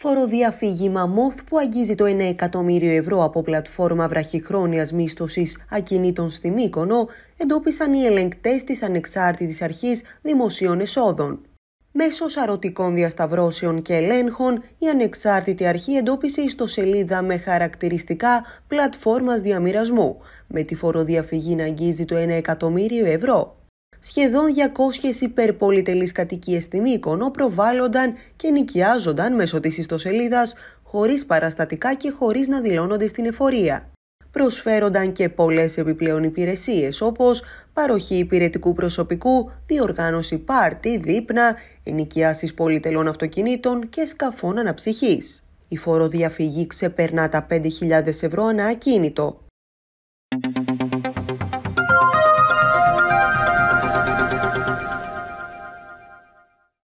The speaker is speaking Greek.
Φοροδιαφύγη Μαμόθ που αγγίζει το 1 εκατομμύριο ευρώ από πλατφόρμα βραχυχρόνιας μίσθωσης ακινήτων στη Μύκονο εντόπισαν οι ελεγκτές της ανεξάρτητης αρχής δημοσίων εσόδων. Μέσω σαρωτικών διασταυρώσεων και ελέγχων, η ανεξάρτητη αρχή εντόπισε ιστοσελίδα με χαρακτηριστικά πλατφόρμας διαμοιρασμού, με τη φοροδιαφυγή να αγγίζει το 1 εκατομμύριο ευρώ. Σχεδόν 200 υπερπολιτελείς κατοικίες στην Μύκονο προβάλλονταν και νοικιάζονταν μέσω της ιστοσελίδας χωρίς παραστατικά και χωρίς να δηλώνονται στην εφορία. Προσφέρονταν και πολλές επιπλέον υπηρεσίες όπως παροχή υπηρετικού προσωπικού, διοργάνωση πάρτι, δείπνα, ενοικιάσεις πολυτελών αυτοκινήτων και σκαφών αναψυχής. Η φοροδιαφυγή ξεπερνά τα 5.000 ευρώ ανακίνητο.